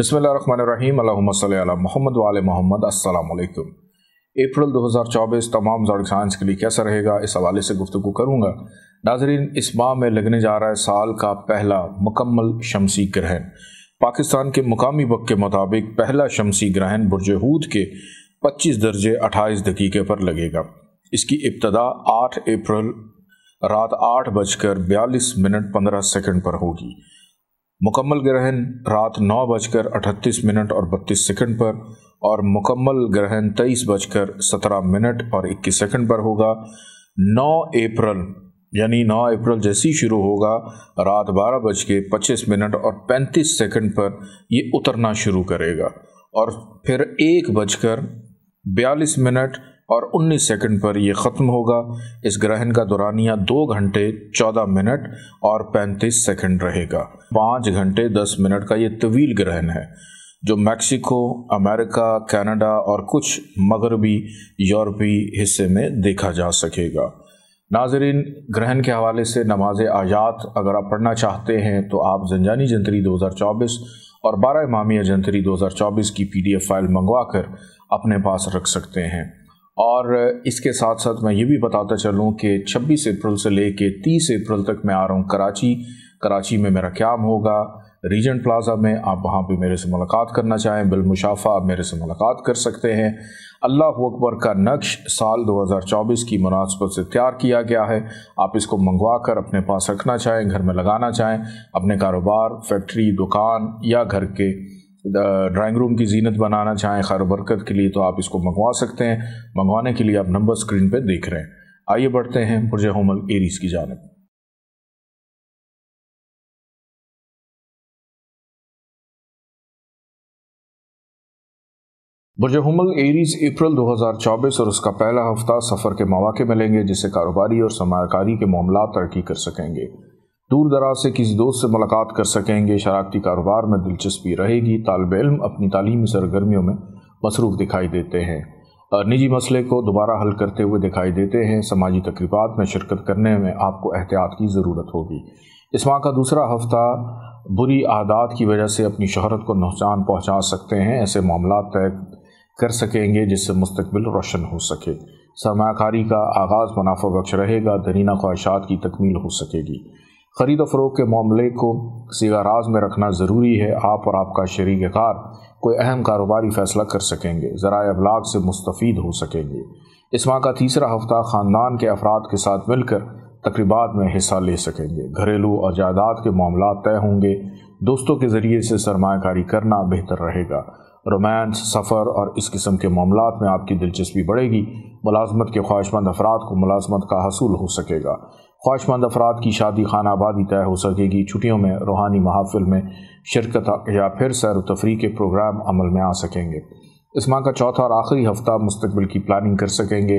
बसमीम मोहम्मद वाल मोहम्मद असलकम अप्रैल 2024 तमाम साइंस के लिए कैसा रहेगा इस हवाले से गुफ्तु करूँगा नाजरीन इस माह में लगने जा रहा है साल का पहला मुकम्मल शमसी ग्रहण पाकिस्तान के मुकामी वक्त के मुताबिक पहला शमसी ग्रहण बुरजहूद के 25 दर्जे 28 दकीके पर लगेगा इसकी इब्तदा 8 अप्रैल रात आठ बजकर बयालीस मिनट पंद्रह सेकेंड पर होगी मुकम्मल ग्रहण रात नौ बजकर अठतीस मिनट और बत्तीस सेकंड पर और मुकम्मल ग्रहण तेईस बजकर सत्रह मिनट और इक्कीस सेकंड पर होगा नौ अप्रैल यानी नौ अप्रैल जैसे ही शुरू होगा रात बारह बज के पच्चीस मिनट और पैंतीस सेकंड पर ये उतरना शुरू करेगा और फिर एक बजकर बयालीस मिनट और 19 सेकंड पर यह ख़त्म होगा इस ग्रहण का दौरानिया दो घंटे 14 मिनट और 35 सेकंड रहेगा पाँच घंटे 10 मिनट का ये तवील ग्रहण है जो मैक्सिको अमेरिका कनाडा और कुछ मगरबी यूरोपी हिस्से में देखा जा सकेगा नाजरीन ग्रहण के हवाले से नमाज आयात अगर आप पढ़ना चाहते हैं तो आप जंजानी जंतरी 2024 और बारह मामिया जंतरी 2024 की पीडीएफ फाइल मंगवा कर अपने पास रख सकते हैं और इसके साथ साथ मैं ये भी बताता चलूँ कि 26 अप्रैल से ले कर तीस अप्रैल तक मैं आ रहा हूँ कराची कराची में मेरा क्याम होगा रीजन प्लाजा में आप वहाँ पर मेरे से मुलाकात करना चाहें बिलमुशाफ़ा आप मेरे से मुलाकात कर सकते हैं अल्लाह अकबर का नक्श साल 2024 की मुनासबत से तैयार किया गया है आप इसको मंगवा कर अपने पास रखना चाहें घर में लगाना चाहें अपने कारोबार फैक्ट्री दुकान या घर के ड्राइंग रूम की जीनत बनाना चाहें खैर बरकत के लिए तो आप इसको मंगवा सकते हैं मंगवाने के लिए आप नंबर स्क्रीन पर देख रहे हैं आइए बढ़ते हैं पुरज होमल एरीज की जानब बुरज हमल एरीज अप्रैल 2024 और उसका पहला हफ्ता सफ़र के मौाक़े मिलेंगे जिससे कारोबारी और सरमाकारी के मामला तरक्की कर सकेंगे दूर दराज से किसी दोस्त से मुलाकात कर सकेंगे शरारती कारोबार में दिलचस्पी रहेगी तालब इम अपनी तालीमी सरगर्मियों में मसरूफ़ दिखाई देते हैं निजी मसले को दोबारा हल करते हुए दिखाई देते हैं समाजी तकरीबा में शिरकत करने में आपको एहतियात की ज़रूरत होगी इस माह का दूसरा हफ्ता बुरी आदात की वजह से अपनी शहरत को नुकसान पहुँचा सकते हैं ऐसे मामला तय कर सकेंगे जिससे मुस्तबिल रोशन हो सके सरमाकारी का आगाज़ मुनाफा बख्श रहेगा दरीना ख्वाहिशात की तकमील हो सकेगी खरीद फरोख के मामले को राज में रखना ज़रूरी है आप और आपका शरीक कार कोई अहम कारोबारी फैसला कर सकेंगे ज़रा अबलाग से मुस्तफ़ हो सकेंगे इस माह का तीसरा हफ्ता ख़ानदान के अफराद के साथ मिलकर तकरीबात में हिस्सा ले सकेंगे घरेलू और जायदाद के मामला तय होंगे दोस्तों के ज़रिए से सरमाकारी करना बेहतर रहेगा रोमांस सफ़र और इस किस्म के मामला में आपकी दिलचस्पी बढ़ेगी मुलाजमत के ख्वाहिशमंद अफराद को मुलाजमत का हसूल हो सकेगा ख्वाहिशमंद अफराद की शादी खाना आबादी तय हो सकेगी छुट्टियों में रूहानी महाफिल में शिरकत या फिर सैर व तफरी के प्रोग्राम अमल में आ सकेंगे इस माह का चौथा और आखिरी हफ्ता मुस्तबिल की प्लानिंग कर सकेंगे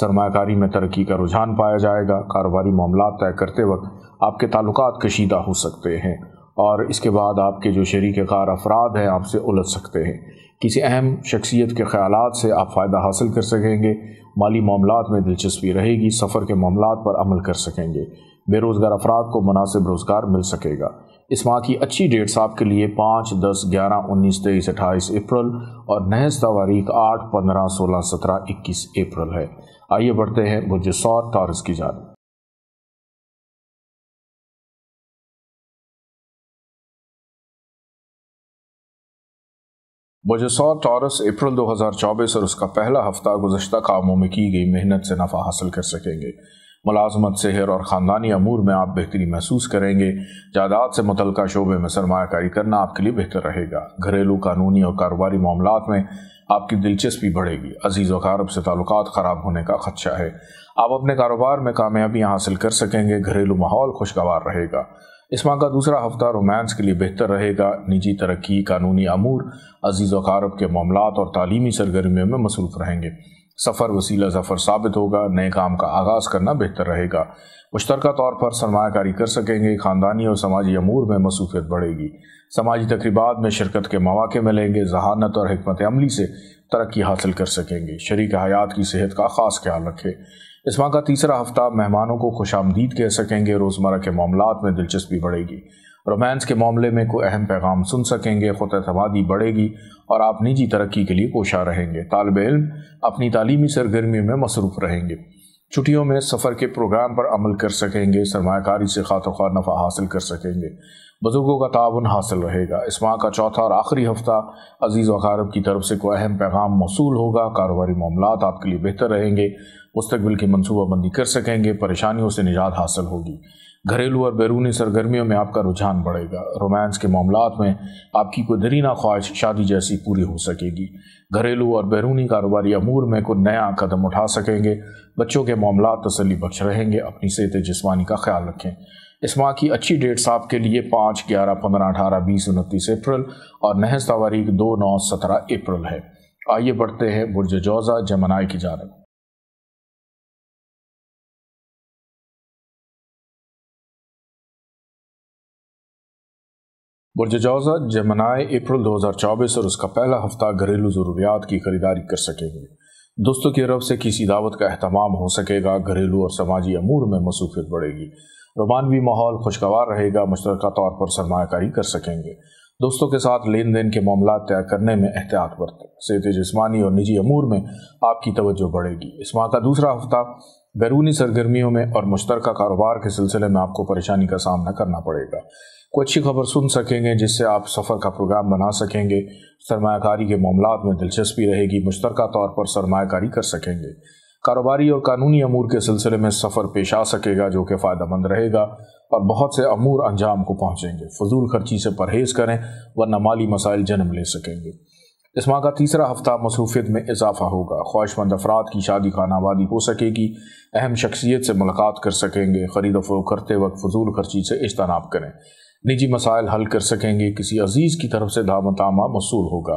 सरमाकारी में तरक्की का रुझान पाया जाएगा कारोबारी मामला तय करते वक्त आपके ताल्लुक कशीदा हो सकते हैं और इसके बाद आपके जो शरीक कार अफराद हैं आपसे उलझ सकते हैं किसी अहम शख्सियत के ख्याल से आप फ़ायदा हासिल कर सकेंगे माली मामला में दिलचस्पी रहेगी सफ़र के मामला पर अमल कर सकेंगे बेरोज़गार अफराद को मुनासिब रोज़गार मिल सकेगा इस माह की अच्छी डेट्स आपके लिए पाँच दस ग्यारह उन्नीस तेईस अट्ठाईस अप्रैल और नहज तवारीख आठ पंद्रह सोलह सत्रह इक्कीस अप्रैल है आइए बढ़ते हैं बुजसौर तारस की जानब बजसौ टॉरस अप्रैल 2024 और उसका पहला हफ्ता गुजशत कामों में की गई मेहनत से नफ़ा हासिल कर सकेंगे मुलाजमत सेहर और ख़ानदानी अमूर में आप बेहतरी महसूस करेंगे जायदाद से मुतल शोबे में सरमाकारी करना आपके लिए बेहतर रहेगा घरेलू कानूनी और कारोबारी मामला में आपकी दिलचस्पी बढ़ेगी अजीज़ वकारब से ताल्लुक ख़राब होने का खदशा है आप अपने कारोबार में कामयाबियाँ हासिल कर सकेंगे घरेलू माहौल खुशगवार रहेगा इस माह का दूसरा हफ्ता रोमांस के लिए बेहतर रहेगा निजी तरक्की कानूनी अमूर अजीज़ वकारब के मामला और तालीमी सरगर्मियों में मसरूफ रहेंगे सफ़र वसीला जफ़र साबित होगा नए काम का आगाज़ करना बेहतर रहेगा मुश्तर तौर पर सरमाकारी कर सकेंगे ख़ानदानी और समाजी अमूर में मसूफियत बढ़ेगी समाजी तकरीबा में शिरकत के मौाक़े मिलेंगे जहानत और हमत अमली से तरक्की हासिल कर सकेंगे शरीक हयात की सेहत का ख़ास ख्याल रखें इस माह का तीसरा हफ्ता मेहमानों को खुश आमदीद कह सकेंगे रोज़मर्रा के मामला में दिलचस्पी बढ़ेगी रोमांस के मामले में कोई अहम पैगाम सुन सकेंगे खुद अतमादी बढ़ेगी और आप निजी तरक्की के लिए कोशा रहेंगे तालब इम अपनी तालीमी सरगर्मियों में मसरूफ़ रहेंगे छुट्टियों में सफ़र के प्रोग्राम पर अमल कर सकेंगे सरमाकारी से खातों खा नफ़ा हासिल कर सकेंगे बुज़ुर्गों का ताउन हासिल रहेगा इस माह का चौथा और आखिरी हफ्ता अजीज़ वकारब की तरफ से कोई अहम पैगाम मौसू होगा कारोबारी मामला आपके लिए बेहतर रहेंगे मुस्तबिल की मनसूबाबंदी कर सकेंगे परेशानियों से निजात हासिल होगी घरेलू और बैरूनी सरगर्मियों में आपका रुझान बढ़ेगा रोमांस के मामला में आपकी कोई दरीना ख्वाहिश शादी जैसी पूरी हो सकेगी घरेलू और बैरूनी कारोबारी अमूर में कोई नया कदम उठा सकेंगे बच्चों के मामला तसली बख्श रहेंगे अपनी सेहत जिसमानी का ख्याल रखें इस माह की अच्छी डेट्स आपके लिए पाँच ग्यारह पंद्रह अठारह बीस उनतीस अप्रैल और नहज तवारीख दो नौ सत्रह अप्रैल है आइए बढ़ते हैं बुरज जौजा जमनाई की जानब बुरज जौजा जमनाए अप्रैल चौबीस और उसका पहला हफ्ता घरेलू ज़रूरियात की खरीदारी कर सकेंगे दोस्तों की तरफ से किसी दावत का अहतमाम हो सकेगा घरेलू और समाजी अमूर में मसूफियत बढ़ेगी रोमानवी माहौल खुशगवार रहेगा मुश्तर तौर पर सरमाकारी कर सकेंगे दोस्तों के साथ लेन देन के मामला तय करने में एहतियात बरतें सेहत जिसमानी और निजी अमूर में आपकी तवज्जो बढ़ेगी इस माह का दूसरा हफ्ता बैरूनी सरगर्मियों में और मुश्तर कारोबार के सिलसिले में आपको परेशानी का सामना करना पड़ेगा कोई अच्छी खबर सुन सकेंगे जिससे आप सफ़र का प्रोग्राम बना सकेंगे सरमाकारी के मामला में दिलचस्पी रहेगी मुश्तर तौर पर सरमाकारी कर सकेंगे कारोबारी और कानूनी अमूर के सिलसिले में सफ़र पेश आ सकेगा जो कि मंद रहेगा और बहुत से अमूर अंजाम को पहुँचेंगे फजूल खर्ची से परहेज़ करें वरना माली मसाइल जन्म ले सकेंगे इस माह का तीसरा हफ्ता मसरूफियत में इजाफा होगा ख्वाहिशमंद अफराद की शादी खाना आबादी हो सकेगी अहम शख्सियत से मुलाकात कर सकेंगे खरीद फरोख करते वक्त फजूल खर्ची से इजतनाब करें निजी मसाइल हल कर सकेंगे किसी अजीज़ की तरफ से दामतामा मसूल होगा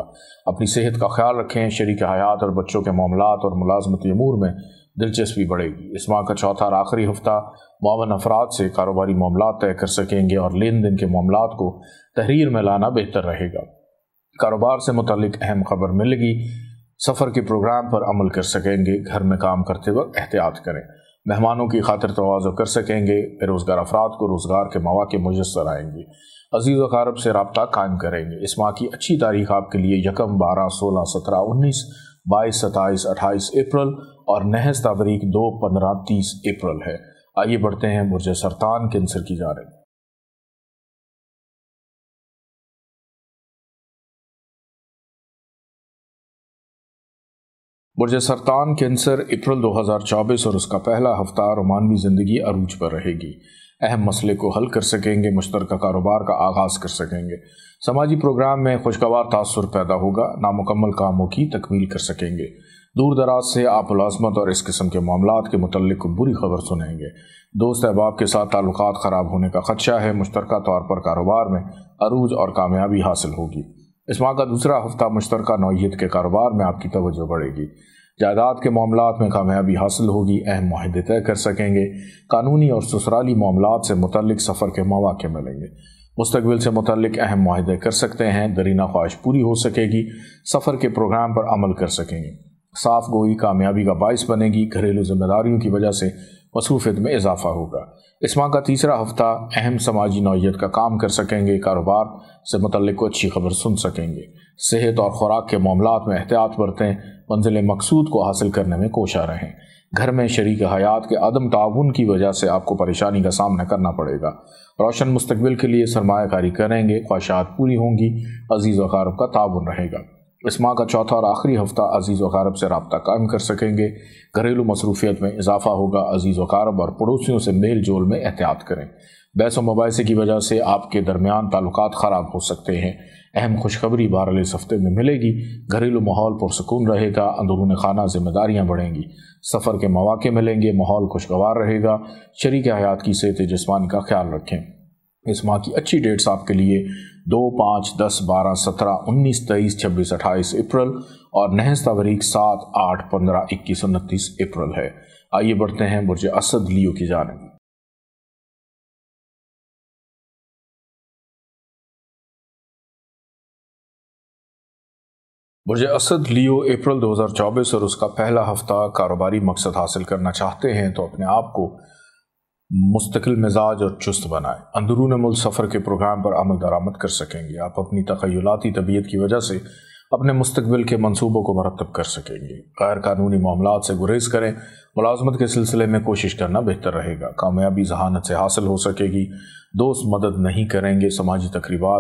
अपनी सेहत का ख्याल रखें शरीक हयात और बच्चों के मामला और मुलाजमती अमूर में दिलचस्पी बढ़ेगी इस माह का चौथा और आखिरी हफ्ता मावन अफराद से कारोबारी मामला तय कर सकेंगे और लेन देन के मामला को तहरीर में लाना बेहतर रहेगा कारोबार से मुतलिक अहम खबर मिलेगी सफ़र के प्रोग्राम पर अमल कर सकेंगे घर में काम करते वक्त एहतियात करें मेहमानों की खातिर तोज़ो कर सकेंगे बेरोज़गार अफराद को रोज़गार के मौाक़े मुयसर आएंगे अजीज़ अकारब से रबता कायम करेंगे इस माह की अच्छी तारीख आपके लिए यकम बारह सोलह सत्रह उन्नीस बाईस सत्ताईस अट्ठाईस अप्रैल और नहज तारीख दो पंद्रह तीस अप्रैल है आइए बढ़ते हैं मुरझ सरतान कैंसर की जा रही बुरज सरतान कैंसर अप्रैल 2024 और उसका पहला हफ्ता रोमानवी ज़िंदगी अरूज पर रहेगी अहम मसले को हल कर सकेंगे मुश्तर कारोबार का आगाज़ कर सकेंगे समाजी प्रोग्राम में खुशगवार तासर पैदा होगा नामुकम्मल कामों की तकमील कर सकेंगे दूर दराज से आप मुलाजमत और इस किस्म के मामला के मतलब बुरी खबर सुनेंगे दोस्त अहबाब के साथ ताल्लुक ख़राब होने का खदशा है मुश्तर तौर पर कारोबार में अरूज और कामयाबी हासिल होगी इस माह का दूसरा हफ्ता मुश्तर नौीयत के कारोबार में आपकी तोज्जो बढ़ेगी जायदाद के मामला में कामयाबी हासिल होगी अहम माहे तय कर सकेंगे कानूनी और ससुराली मामला से मुतल सफ़र के मौाक़े मिलेंगे मुस्तबिल से मुतल अहम माहदे कर सकते हैं दरीना ख्वाहिश पूरी हो सकेगी सफ़र के प्रोग्राम पर अमल कर सकेंगे साफ गोई कामयाबी का बायस बनेगी घरेलू जिम्मेदारियों की वजह से मसूफियत में इजाफा होगा इस माह का तीसरा हफ्ता अहम समाजी नौीयत का काम कर सकेंगे कारोबार से मतलब को अच्छी खबर सुन सकेंगे सेहत और ख़ुराक के मामला में एहतियात बरतें मंजिल मकसूद को हासिल करने में कोशा रहें घर में शरीक हयात के अदम ताउन की वजह से आपको परेशानी का सामना करना पड़ेगा रोशन मुस्तबिल के लिए सरमाकारी करेंगे ख्वाहिशात पूरी होंगी अजीज़ वक़ारब का ताउन रहेगा इस माह का चौथा और आखिरी हफ्ता अजीज़ वकारब से रबता कायम कर सकेंगे घरेलू मसरूफियत में इजाफा होगा अजीज़ वकारब और पड़ोसियों से मेल जोल में एहतियात करें बहस व मुबासे की वजह से आपके दरमियान ताल्लुक ख़राब हो सकते हैं अहम खुशखबरी बारल इस हफ्ते में मिलेगी घरेलू माहौल पुरसकून रहेगा अंदरून खाना जिम्मेदारियाँ बढ़ेंगी सफ़र के मौाक़े मिलेंगे माहौल खुशगवार रहेगा शरीक हयात की सेहत जिसमान का ख्याल रखें इस माह की अच्छी डेट्स आपके लिए दो पाँच दस बारह सत्रह उन्नीस तेईस छब्बीस अट्ठाईस अप्रैल और नहस तवरीक सात आठ पंद्रह इक्कीस उनतीस अप्रैल है आइए बढ़ते हैं बुरज असद लियो की जानब बुरज असद लियो अप्रैल 2024 और उसका पहला हफ्ता कारोबारी मकसद हासिल करना चाहते हैं तो अपने आप को मुस्तकिल मिजाज और चुस्त बनाए अंदरून मुल्क सफ़र के प्रोग्राम पर अमल दरामद कर सकेंगे आप अपनी तखयलाती तबीयत की वजह से अपने मुस्तबिल के मनसूबों को मरतब कर सकेंगे गैर कानूनी मामला से गुरेज करें मुलाजमत के सिलसिले में कोशिश करना बेहतर रहेगा कामयाबी जहानत से हासिल हो सकेगी दोस्त मदद नहीं करेंगे समाजी तकरीबा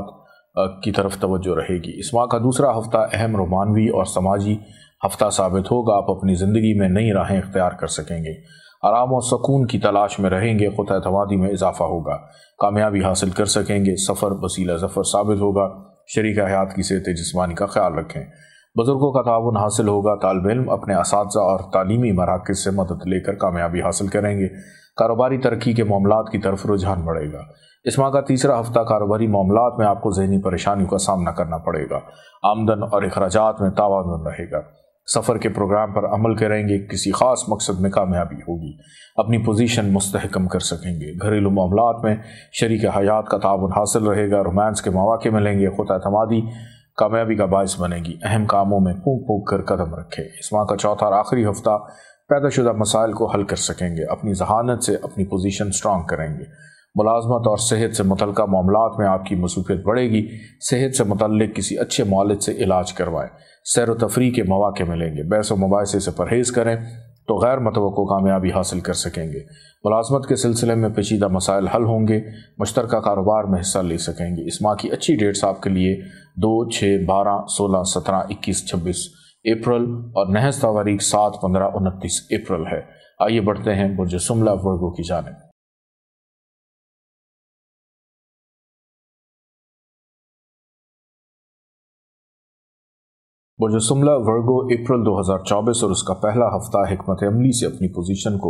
की तरफ तोज्जो रहेगी इस माह का दूसरा हफ्ता अहम रोमानवी और समाजी हफ्ता साबित होगा आप अपनी ज़िंदगी में नई राहें इख्तियार कर सकेंगे आराम और सकून की तलाश में रहेंगे खुद अतवादी में इजाफा होगा कामयाबी हासिल कर सकेंगे सफ़र वसीला सफ़र साबित होगा शरीक हयात की सेहत जिसमानी का ख्याल रखें बुज़ुर्गों का ताउन हासिल होगा तालब इम अपने इस और तालीमी मराकज़ से मदद लेकर कामयाबी हासिल करेंगे कारोबारी तरक्की के मामला की तरफ रुझान बढ़ेगा इस माह का तीसरा हफ्ता कारोबारी मामला में आपको जहनी परेशानियों का सामना करना पड़ेगा आमदन और अखराज में तावाजुन रहेगा सफ़र के प्रोग्राम पर अमल करेंगे किसी ख़ास मकसद में कामयाबी होगी अपनी पोजीशन मुस्तकम कर सकेंगे घरेलू मामलों में शरीक हयात का ताउन हासिल रहेगा रोमांस के मौाक़े मिलेंगे खुद अतमादी कामयाबी का बायस बनेगी अहम कामों में फूक फूक कर कदम रखें इस माह का चौथा और आखिरी हफ्ता पैदाशुदा मसाइल को हल कर सकेंगे अपनी जहानत से अपनी पोजीशन स्ट्रांग करेंगे मुलाजमत और सेहत से मुतल मामला में आपकी मसूफियत बढ़ेगी सेहत से मुतल किसी अच्छे मालिक से इलाज करवाएं सैर व तफरी के मौाक़े मिलेंगे बैस व मुबासे से परहेज़ करें तो गैर मतवक़ कामयाबी हासिल कर सकेंगे मुलाजमत के सिलसिले में पेचीदा मसाइल हल होंगे मुश्तर कारोबार में हिस्सा ले सकेंगे इस माह की अच्छी डेट्स आपके लिए दो छः बारह सोलह सत्रह इक्कीस छब्बीस अप्रैल और नहज तवारीख सात पंद्रह उनतीस अप्रैल है आइए बढ़ते हैं बुरजुमला सुमला वर्गों की जानब मुजसमला वर्गो अप्रैल 2024 और उसका पहला हफ्ता हमत अमली से अपनी पोजीशन को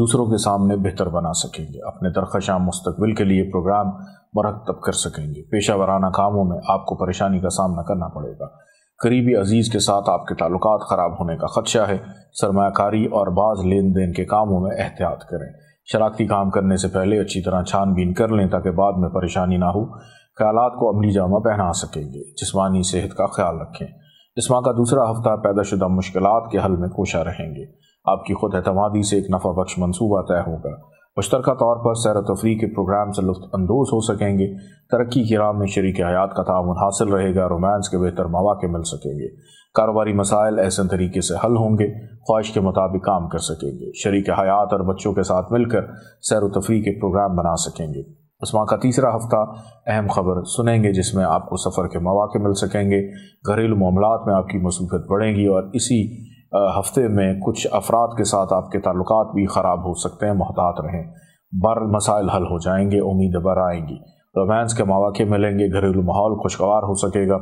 दूसरों के सामने बेहतर बना सकेंगे अपने दरखशां मुस्तबिल के लिए प्रोग्राम मरतब कर सकेंगे पेशा वराना कामों में आपको परेशानी का सामना करना पड़ेगा करीबी अजीज़ के साथ आपके ताल्लुक ख़राब होने का खदशा है सरमाकारी और बाज़ लेन देन के कामों में एहतियात करें शराखती काम करने से पहले अच्छी तरह छानबीन कर लें ताकि बाद में परेशानी ना हो ख्याल को अमली जामा पहना सकेंगे जिसमानी सेहत का ख्याल रखें इस माह का दूसरा हफ्ता पैदाशुदा मुश्किल के हल में कोशा रहेंगे आपकी खुद अहतमादी से एक नफा बख्श मनसूबा तय होगा मुश्तर तौर पर सैर तफरी के प्रोग्राम से लुफानंदोज हो सकेंगे तरक्की की राह में शरीक हयात का तान हासिल रहेगा रोमांस के बेहतर मौाक़े मिल सकेंगे कारोबारी मसाइल ऐसे तरीके से हल होंगे ख्वाहिश के मुताबिक काम कर सकेंगे शरीक हयात और बच्चों के साथ मिलकर सैर तफरी के प्रोग्राम बना सकेंगे माह का तीसरा हफ्ता अहम खबर सुनेंगे जिसमें आपको सफ़र के मौाक़े मिल सकेंगे घरेलू मामला में आपकी मसरूफियत बढ़ेंगी और इसी हफ्ते में कुछ अफराद के साथ आपके ताल्लुक भी ख़राब हो सकते हैं महतात रहें बर मसाइल हल हो जाएंगे उम्मीद बर आएंगी रोमांस के मौाक़े मिलेंगे घरेलू माहौल खुशगवार हो सकेगा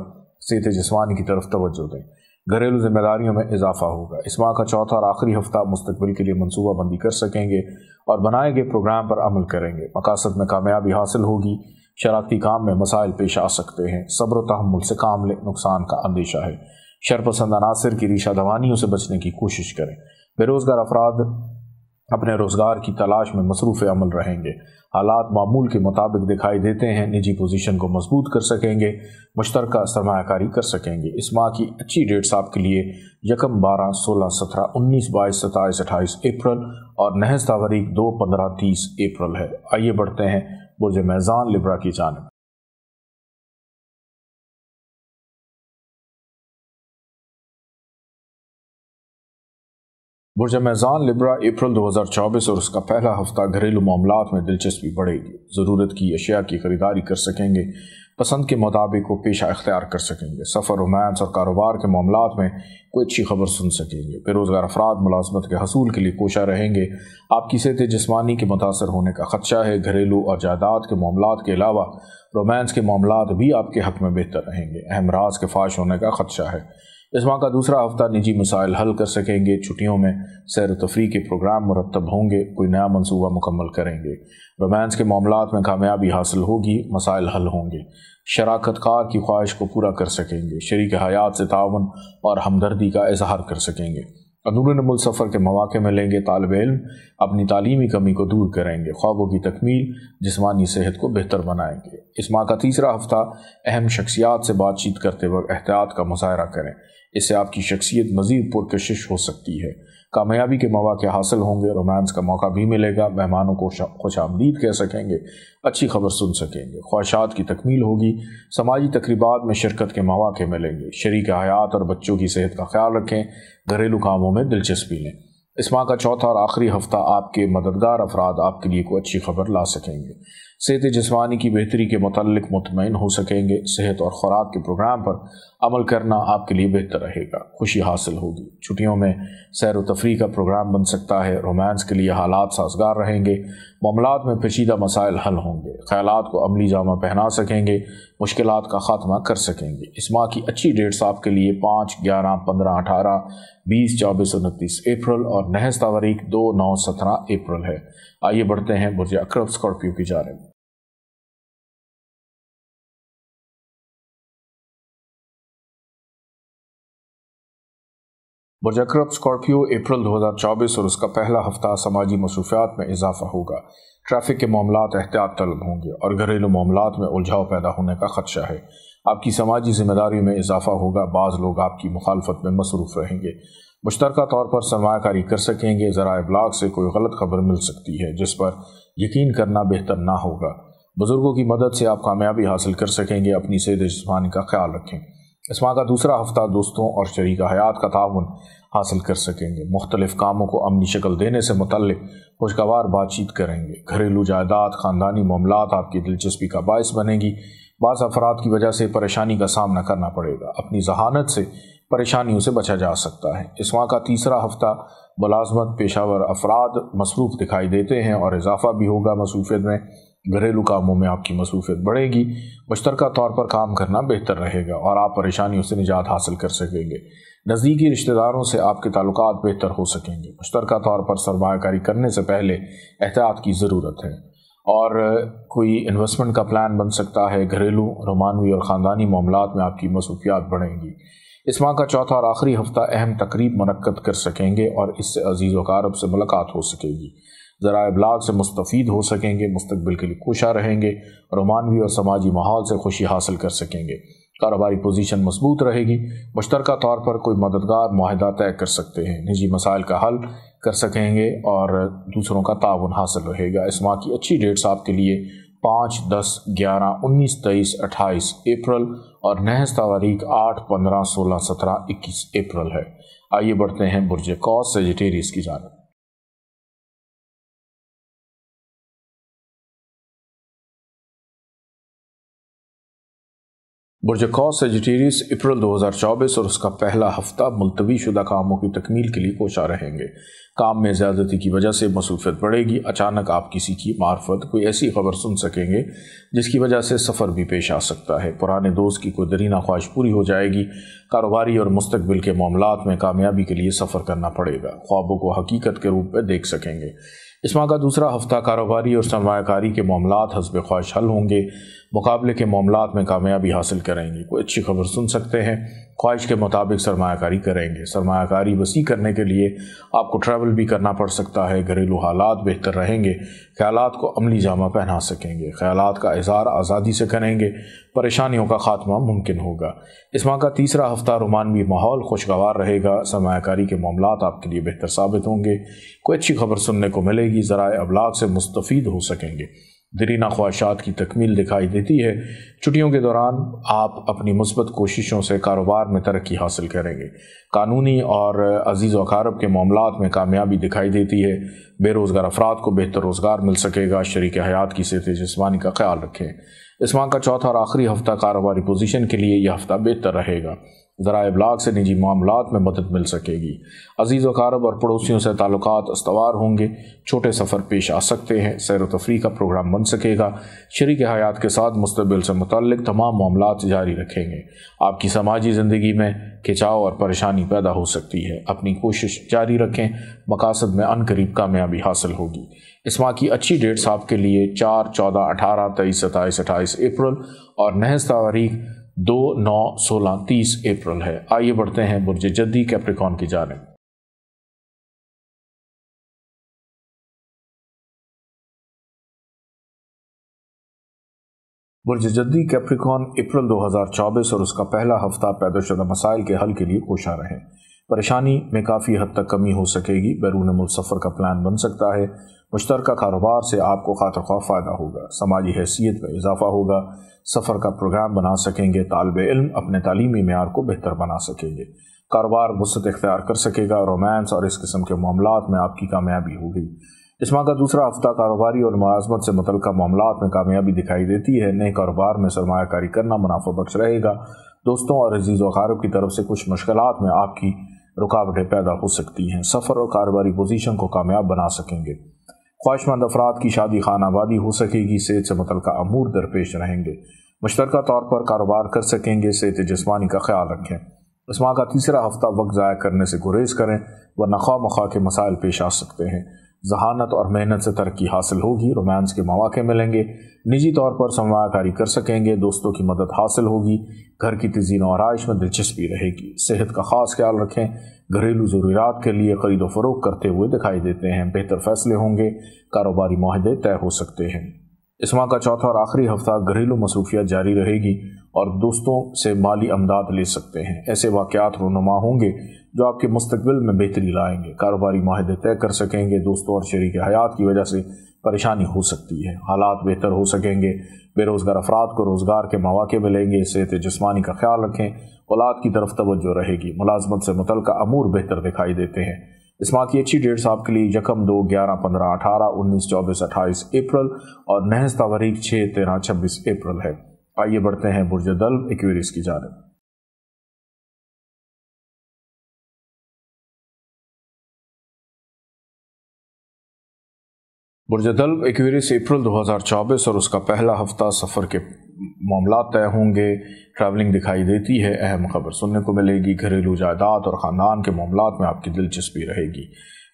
सेहत जिसमानी की तरफ तोज्जो दें घरेलू जिम्मेदारियों में इजाफा होगा इस माह का चौथा और आखिरी हफ्ता मुस्तबिल के लिए मनसूबा बंदी कर सकेंगे और बनाए गए प्रोग्राम पर अमल करेंगे मकासद में कामयाबी हासिल होगी शरारती काम में मसाइल पेश आ सकते हैं सब्र तहमुल से काम ले नुकसान का अंदेशा है शरपसंद अनासर की रिशा दवानियों से बचने की कोशिश करें बेरोज़गार अफराद अपने रोज़गार की तलाश में मसरूफ़ अमल रहेंगे हालात मामूल के मुताबिक दिखाई देते हैं निजी पोजीशन को मजबूत कर सकेंगे मुश्तर सरमाकारी कर सकेंगे इस माह की अच्छी डेट्स आपके लिए यकम बारह सोलह सत्रह उन्नीस बाईस सत्ताईस अट्ठाईस अप्रैल और नहज तवरीक दो पंद्रह तीस अप्रैल है आइए बढ़ते हैं बुरज मैज़ान लिब्रा की जानब बुरज मेज़ान लिब्रा अप्रैल 2024 और उसका पहला हफ्ता घरेलू मामला में दिलचस्पी बढ़ेगी ज़रूरत की अशिया की खरीदारी कर सकेंगे पसंद के मुताबिक वो पेशा अख्तियार कर सकेंगे सफ़र रोमांस और कारोबार के मामला में कोई अच्छी खबर सुन सकेंगे बेरोज़गार अफराद मुलाजमत के हसूल के लिए कोशा रहेंगे आपकी सेहत जिसमानी के मुतासर होने का खदशा है घरेलू और जायदाद के मामला के अलावा रोमांस के मामला भी आपके हक में बेहतर रहेंगे अहम राज के फाश होने का खदशा है इस माह का दूसरा हफ्ता निजी मसाइल हल कर सकेंगे छुट्टियों में सैर तफरी के प्रोग्राम मुरतब होंगे कोई नया मनसूबा मुकम्मल करेंगे रोमांस के मामला में कामयाबी हासिल होगी मसाइल हल होंगे शराकत कार की ख्वाहिश को पूरा कर सकेंगे शरीक हयात से ताउन और हमदर्दी का इजहार कर सकेंगे अंदरून नमुल सफ़र के मौाक़े में लेंगे तालब इल्म अपनी तालीमी कमी को दूर करेंगे ख्वाबों की तकमील जिसमानी सेहत को बेहतर बनाएंगे इस माह का तीसरा हफ्ता अहम शख्सियात से बातचीत करते वक्त एहतियात का मुजाहरा करें इससे आपकी शख्सियत मज़ीद पुरकशिश हो सकती है कामयाबी के मौाक़े हासिल होंगे रोमांस का मौका भी मिलेगा मेहमानों को खुश आमदीद कह सकेंगे अच्छी खबर सुन सकेंगे ख्वाहिशात की तकमील होगी समाजी तकरीबा में शिरकत के मौाक़े मिलेंगे शरीक हयात और बच्चों की सेहत का ख्याल रखें घरेलू कामों में दिलचस्पी लें इस माह का चौथा और आखिरी हफ्ता आपके मददगार अफराद आपके लिए कोई अच्छी खबर ला सकेंगे सेहत जिसमानी की बेहतरी के मतलब मुतमिन हो सकेंगे सेहत और ख़ुराक के प्रोग्राम पर अमल करना आपके लिए बेहतर रहेगा खुशी हासिल होगी छुट्टियों में सैर व तफरी का प्रोग्राम बन सकता है रोमांस के लिए हालात साजगार रहेंगे मामला में पेचीदा मसाइल हल होंगे ख्याल को अमली जामा पहना सकेंगे मुश्किल का खात्मा कर सकेंगे इस माह की अच्छी डेट्स आपके लिए पाँच ग्यारह पंद्रह अठारह बीस चौबीस उनतीस अप्रैल और नहज तवारीख दो नौ सत्रह अप्रैल है आइए बढ़ते हैं बुरज अक्रब स्कॉर्पियो की जानेब बुरजकरब स्कॉर्पियो अप्रैल 2024 और उसका पहला हफ्ता समाजी मसरूफियात में इजाफा होगा ट्रैफिक के मामला एहतियात तलब होंगे और घरेलू मामला में उलझाव पैदा होने का खदशा है आपकी समाजी जिम्मेदारी में इजाफा होगा बाज़ लोग आपकी मुखालफत में मसरूफ़ रहेंगे मुश्तर तौर पर सरमाकारी कर सकेंगे ज़रा ब्लाग से कोई गलत खबर मिल सकती है जिस पर यकीन करना बेहतर ना होगा बुज़ुर्गों की मदद से आप कामयाबी हासिल कर सकेंगे अपनी सेहत जिसमानी का ख्याल रखें इस माह का दूसरा हफ्ता दोस्तों और शरीक हयात का ताउन हासिल कर सकेंगे मुख्तलिफ़ कामों को अमनी शक्ल देने से मुतल खुशगवार बातचीत करेंगे घरेलू जायदाद ख़ानदानी मामला आपकी दिलचस्पी का बायस बनेगी बास अफराद की वजह से परेशानी का सामना करना पड़ेगा अपनी जहानत से परेशानियों से बचा जा सकता है इस माह का तीसरा हफ्ता मुलाजमत पेशावर अफराद मसरूफ़ दिखाई देते हैं और इजाफा भी होगा मसरूफियत में घरेलू कामों में आपकी मसरूफियत बढ़ेगी मुश्तरक तौर पर काम करना बेहतर रहेगा और आप परेशानियों से निजात हासिल कर सकेंगे नज़दीकी रिश्तेदारों से आपके ताल्लुक बेहतर हो सकेंगे मुश्तरका तौर पर सरमाकारी करने से पहले एहतियात की ज़रूरत है और कोई इन्वेस्टमेंट का प्लान बन सकता है घरेलू रोमानवी और ख़ानदानी मामला में आपकी मसरूफियात बढ़ेंगी इस माह का चौथा और आखिरी हफ्ता अहम तकरीब मनक़द कर सकेंगे और इससे अजीज़ वकारब से मुलाकात हो सकेगी ज़रा अबलाग से मुस्तफ़ हो सकेंगे मुस्तबिल के लिए खुशा रहेंगे रोमानवी और समाजी माहौल से खुशी हासिल कर सकेंगे कारोबारी पोजीशन मजबूत रहेगी मुश्तर तौर पर कोई मददगार माहिदा तय कर सकते हैं निजी मसाइल का हल कर सकेंगे और दूसरों का ताउन हासिल रहेगा इस माह की अच्छी डेट्स आपके लिए पाँच दस ग्यारह उन्नीस तेईस अट्ठाईस अप्रैल और नहज तवारीख आठ पंद्रह सोलह सत्रह इक्कीस अप्रैल है आइए बढ़ते हैं बुरज कौस सेजिटेरियस की जानब बुरज सजिटेरियस अप्रैल 2024 और उसका पहला हफ्ता मुलतवी शुदा कामों की तकमील के लिए कोशा रहेंगे काम में ज़्यादती की वजह से मसरूफियत बढ़ेगी अचानक आप किसी की मार्फत कोई ऐसी खबर सुन सकेंगे जिसकी वजह से सफ़र भी पेश आ सकता है पुराने दोस्त की कोई दरीना ख्वाहिश पूरी हो जाएगी कारोबारी और मुस्तबिल के मामलों में कामयाबी के लिए सफ़र करना पड़ेगा ख्वाबों को हकीकत के रूप में देख सकेंगे इस माह का दूसरा हफ्ता कारोबारी और सरमाकारी के मामला हसब ख्वाहिश हल होंगे मुकाबले के मामला में कामयाबी हासिल करेंगे कोई अच्छी खबर सुन सकते हैं ख्वाहिश के मुताबिक सरमाकारी करेंगे सरमाकारी वसी करने के लिए आपको ट्रैवल भी करना पड़ सकता है घरेलू हालात बेहतर रहेंगे ख्याल को अमली जामा पहना सकेंगे ख्याल का इजहार आज़ादी से करेंगे परेशानियों का खात्मा मुमकिन होगा इस माह का तीसरा हफ्ता रोमानवी माहौल खुशगवार रहेगा सरमाकारी के मामला आपके लिए बेहतर साबित होंगे कोई अच्छी खबर सुनने को मिलेगी ज़रा अबलाग से मुस्तफ़ हो सकेंगे दरीना ख्वाहिशात की तकमील दिखाई देती है छुट्टियों के दौरान आप अपनी मुस्बत कोशिशों से कारोबार में तरक्की हासिल करेंगे कानूनी और अजीज़ वकारब के मामलों में कामयाबी दिखाई देती है बेरोज़गार अफराद को बेहतर रोज़गार मिल सकेगा शरीक हयात की सेहत जिसमानी का ख्याल रखें इस माह का चौथा और आखिरी हफ्ता कारोबारी पोजिशन के लिए यह हफ्ता बेहतर रहेगा ज़रा अबलाग से निजी मामलों में मदद मिल सकेगी अजीज़ वकारब और पड़ोसियों से ताल्लुक उसवार होंगे छोटे सफ़र पेश आ सकते हैं सैर तफरी का प्रोग्राम बन सकेगा शरीक हयात के साथ मुस्तबिल से मुतल तमाम मामला जारी रखेंगे आपकी समाजी ज़िंदगी में खिंचाव और परेशानी पैदा हो सकती है अपनी कोशिश जारी रखें मकासद में अन करीब कामयाबी हासिल होगी इस माह की अच्छी डेट्स आपके लिए चार चौदह अठारह तेईस सताईस अट्ठाईस अप्रैल और नहज तारीख दो नौ सोलह तीस अप्रैल है आइए बढ़ते हैं बुर्ज जद्दी कैप्रिकॉन की जाने बुर्ज जद्दी कैप्रिकॉन अप्रैल 2024 और उसका पहला हफ्ता पैदाशुदा मसाइल के हल के लिए कोशा रहे परेशानी में काफ़ी हद तक कमी हो सकेगी बैरून मुल्क सफ़र का प्लान बन सकता है मुश्तर कारोबार से आपको खातखा फ़ायदा होगा समाजी हैसियत में इजाफा होगा सफ़र का प्रोग्राम बना सकेंगे तालब इल्म अपने तालीमी मैार को बेहतर बना सकेंगे कारोबार वसत इख्तियार कर सकेगा रोमांस और इस किस्म के मामला में आपकी कामयाबी होगी इस माह का दूसरा हफ्ता कारोबारी और मुलाजमत से मुतल मामला में कामयाबी दिखाई देती है नए कारोबार में सरमाकारी करना मुनाफा बख्श रहेगा दोस्तों और अजीज़ वखारों की तरफ से कुछ मुश्किल में आपकी रुकावटें पैदा हो सकती हैं सफ़र और कारोबारी पोजीशन को कामयाब बना सकेंगे ख्वाहिशमंद अफराद की शादी खान आबादी हो सकेगी सेहत से मुतल अमूर दरपेश रहेंगे मुश्तर तौर पर कारोबार कर सकेंगे सेहत जिसमानी का ख्याल रखें इस माह का तीसरा हफ्ता वक्त ज़ाया करने से गुरेज करें व नखा मखा के मसाइल पेश आ सकते हैं जहानत और मेहनत से तरक्की हासिल होगी रोमांस के मौाक़े मिलेंगे निजी तौर पर समवाकारी कर सकेंगे दोस्तों की मदद हासिल होगी घर की तजीन और आइश में दिलचस्पी रहेगी सेहत का ख़ास ख्याल रखें घरेलू जरूरत के लिए खरीदो फरोख करते हुए दिखाई देते हैं बेहतर फैसले होंगे कारोबारी माहदे तय हो सकते हैं इस माह का चौथा और आखिरी हफ्ता घरेलू मसरूफियात जारी रहेगी और दोस्तों से माली अमदाद ले सकते हैं ऐसे वाक़ रुनुमा होंगे जो आपके मुस्तबिल में बेहतरी लाएंगे कारोबारी माहदे तय कर सकेंगे दोस्तों और शरीक हयात की वजह से परेशानी हो सकती है हालात बेहतर हो सकेंगे बेरोज़गार अफराद को रोज़गार के मौाक़े मिलेंगे सेहत जिसमानी का ख्याल रखें औलाद की तरफ तोज्जो रहेगी मुलाजमत से मुतल अमूर बेहतर दिखाई देते हैं इस माह की अच्छी डेट्स आपके लिए यकम दो ग्यारह पंद्रह अठारह उन्नीस चौबीस अट्ठाईस अप्रैल और नहज तवरीक छः तेरह छब्बीस अप्रैल है आइए बढ़ते हैं बुरज दल की जानब बुरजदल्ब एक्वेरिस अप्रैल 2024 और उसका पहला हफ्ता सफ़र के मामला तय होंगे ट्रैवलिंग दिखाई देती है अहम खबर सुनने को मिलेगी घरेलू जायदाद और ख़ानदान के मामला में आपकी दिलचस्पी रहेगी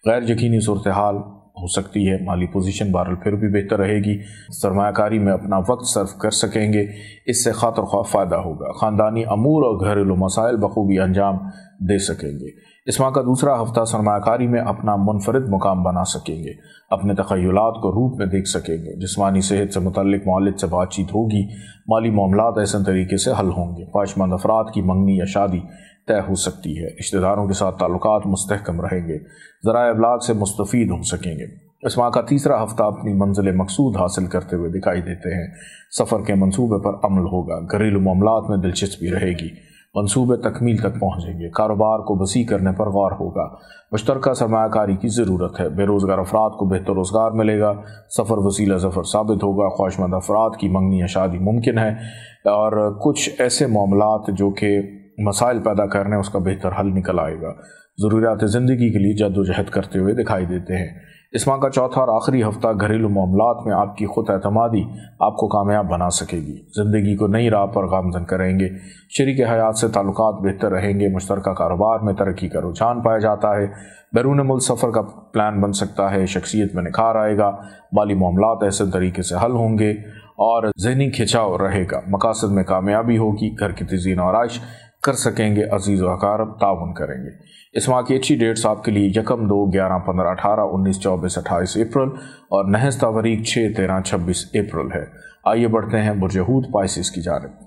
गैर यकीनी सूरत हाल हो सकती है माली पोजीशन बहरल फिर भी बेहतर रहेगी सरमाकारी में अपना वक्त सर्व कर सकेंगे इससे खातर ख्वाह फ़ायदा होगा ख़ानदानी अमूर और घरेलू मसाइल बखूबी अंजाम दे सकेंगे इस माह का दूसरा हफ्ता सरमाकारी में अपना मुनफरद मुकाम बना सकेंगे अपने तखयलात को रूप में देख सकेंगे जिसमानी सेहत से मुतल मालिद से बातचीत होगी माली मामला ऐसे तरीके से हल होंगे ख्वाहिशमंद अफराद की मंगनी या शादी तय हो सकती है रिश्तेदारों के साथ ताल्लुक मस्तकम रहेंगे ज़रा अबलाग से मुस्तफ़ हो सकेंगे इस माह का तीसरा हफ्ता अपनी मंजिल मकसूद हासिल करते हुए दिखाई देते हैं सफ़र के मनसूबे पर अमल होगा घरेलू मामला में दिलचस्पी रहेगी मनसूब तकमील तक पहुँचेंगे कारोबार को वसी करने पर गौर होगा मुश्तरक सरमाकारी की ज़रूरत है बेरोज़गार अफराद को बेहतर रोज़गार मिलेगा सफ़र वसीला ज़फ़र साबित होगा ख्वाशमंद अफराद की मंगनी या शादी मुमकिन है और कुछ ऐसे मामला जो कि मसाइल पैदा करने उसका बेहतर हल निकल आएगा ज़रूरियात ज़िंदगी के लिए जद्दोजहद करते हुए दिखाई देते हैं इस माह का चौथा और आखिरी हफ्ता घरेलू मामलों में आपकी खुद अतमादी आपको कामयाब बना सकेगी ज़िंदगी को नई राह पर गामजन करेंगे शरीक हयात से ताल्लुक बेहतर रहेंगे मुश्तरक कारोबार में तरक्की का रुझान पाया जाता है बैरून मुल्क सफ़र का प्लान बन सकता है शख्सियत में निखार आएगा माली मामला ऐसे तरीके से हल होंगे और जहनी खिंचाव रहेगा मकासद में कामयाबी होगी घर की तजीन और कर सकेंगे अजीज़ वकार ताउन करेंगे इस माह की अच्छी डेट्स आपके लिए यकम दो ग्यारह पंद्रह अठारह उन्नीस चौबीस अट्ठाईस अप्रैल और नहज तवरीक छः तेरह छब्बीस अप्रैल है आइए बढ़ते हैं बुरजहूद पाइसिस की जानब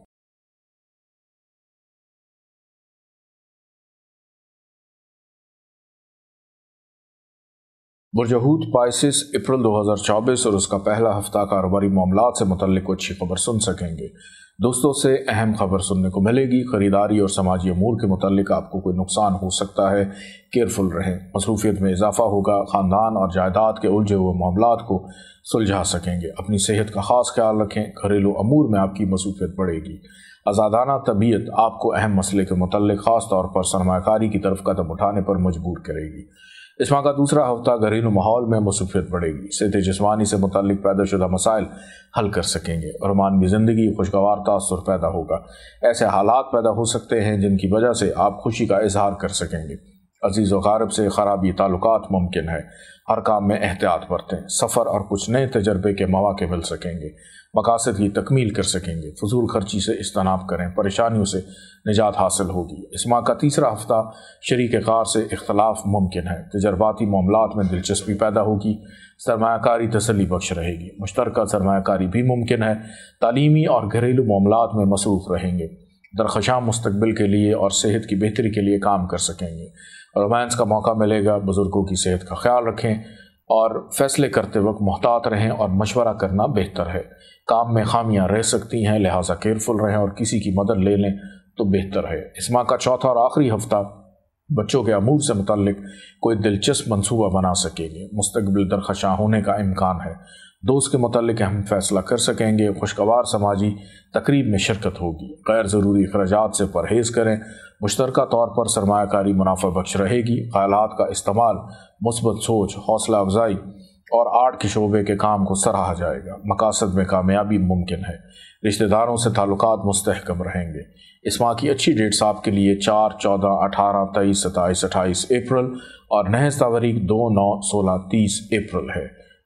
बुरजहूद पाइसिस अप्रैल 2024 और उसका पहला हफ्ता कारोबारी मामला से मुतल कुछ खबर सुन सकेंगे दोस्तों से अहम खबर सुनने को मिलेगी खरीदारी और समाजी अमूर के मतलब आपको कोई नुकसान हो सकता है केयरफुल रहें मसरूफियत में इजाफा होगा ख़ानदान और जायदाद के उलझे हुए मामला को सुलझा सकेंगे अपनी सेहत का ख़ास ख्याल रखें घरेलू अमूर में आपकी मसरूफियत बढ़ेगी आज़ादाना तबीयत आपको अहम मसले के मतलब ख़ास तौर पर सरमाकारी की तरफ कदम उठाने पर मजबूर करेगी इस माह का दूसरा हफ्ता घरेलू माहौल में मसूफियत बढ़ेगी सेहत जिसमानी से मुतल पैदाशुदा मसाइल हल कर सकेंगे और मानवी ज़िंदगी खुशगवार तासर पैदा होगा ऐसे हालात पैदा हो सकते हैं जिनकी वजह से आप खुशी का इजहार कर सकेंगे अजीज़ वारब से खराबी ताल्लुक मुमकिन है हर काम में एहतियात बरतें सफ़र और कुछ नए तजर्बे के मौाक़े मिल सकेंगे मकासद की तकमील कर सकेंगे फजूल खर्ची से इजतनाब करें परेशानियों से निजात हासिल होगी इस माह का तीसरा हफ्ता शरीक कार से इख्तलाफ मुमकिन है तजर्बाती मामलों में दिलचस्पी पैदा होगी सरमाकारी तसली बख्श रहेगी मुश्तरक सरमाकारी भी मुमकिन है तलीमी और घरेलू मामलों में मसरूफ़ रहेंगे दरखशां मुस्तबिल के लिए और सेहत की बेहतरी के लिए काम कर सकेंगे रोमांस का मौका मिलेगा बुज़ुर्गों की सेहत का ख्याल रखें और फैसले करते वक्त मोहतात रहें और मशवरा करना बेहतर है काम में खामियां रह सकती हैं लिहाजा केयरफुल रहें और किसी की मदद ले लें तो बेहतर है इस माह का चौथा और आखिरी हफ्ता बच्चों के अमूर से मुतल कोई दिलचस्प मनसूबा बना सकेंगे मुस्तबिल दरखशां होने का इम्कान है दो उसके मतलब हम फैसला कर सकेंगे खुशगवार समाजी तकरीब में शिरकत होगी गैर ज़रूरी अखराज से परहेज़ करें मुश्तर तौर पर सरमाकारी मुनाफा बख्श रहेगी ख्याल का इस्तेमाल मुस्बत सोच हौसला अफजाई और आर्ट के शोबे के काम को सराहा जाएगा मकासद में कामयाबी मुमकिन है रिश्तेदारों से ताल्लुक मुस्तकम रहेंगे इस माह की अच्छी डेट्स आपके लिए चार चौदह अठारह तेईस सताईस अट्ठाईस अप्रैल और नहज तारीख दो नौ सोलह तीस अप्रैल है